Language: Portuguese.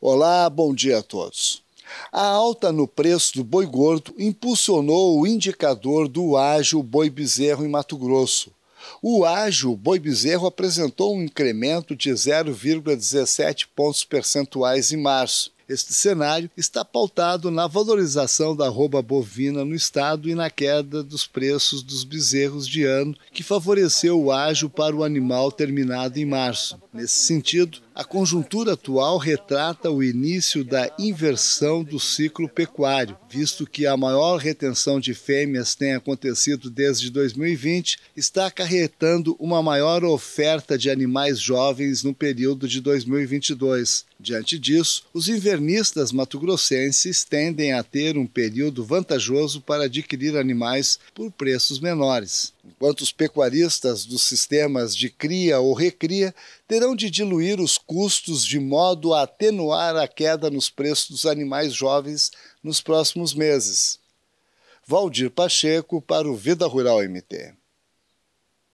Olá, bom dia a todos. A alta no preço do boi gordo impulsionou o indicador do ágil boi bezerro em Mato Grosso. O ágil boi bezerro apresentou um incremento de 0,17 pontos percentuais em março. Este cenário está pautado na valorização da arroba bovina no estado e na queda dos preços dos bezerros de ano, que favoreceu o ágil para o animal terminado em março. Nesse sentido, a conjuntura atual retrata o início da inversão do ciclo pecuário, visto que a maior retenção de fêmeas tem acontecido desde 2020, está acarretando uma maior oferta de animais jovens no período de 2022. Diante disso, os invernistas matogrossenses tendem a ter um período vantajoso para adquirir animais por preços menores, enquanto os pecuaristas dos sistemas de cria ou recria terão de diluir os custos de modo a atenuar a queda nos preços dos animais jovens nos próximos meses. Valdir Pacheco para o Vida Rural MT.